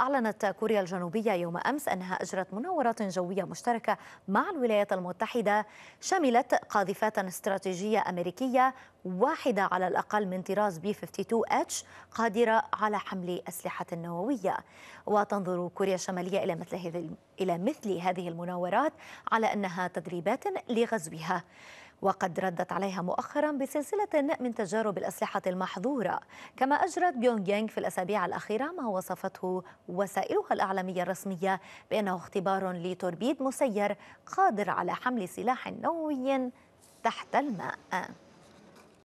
أعلنت كوريا الجنوبية يوم أمس أنها أجرت مناورات جوية مشتركة مع الولايات المتحدة شملت قاذفات استراتيجية أمريكية واحدة على الأقل من طراز بي 52 اتش قادرة على حمل أسلحة نووية وتنظر كوريا الشمالية إلى مثل هذه إلى مثل هذه المناورات على أنها تدريبات لغزوها وقد ردت عليها مؤخرا بسلسلة من تجارب الأسلحة المحظورة كما أجرت بيونغ يانغ في الأسابيع الأخيرة ما وصفته وسائلها الإعلامية الرسمية بأنه اختبار لتوربيد مسير قادر على حمل سلاح نووي تحت الماء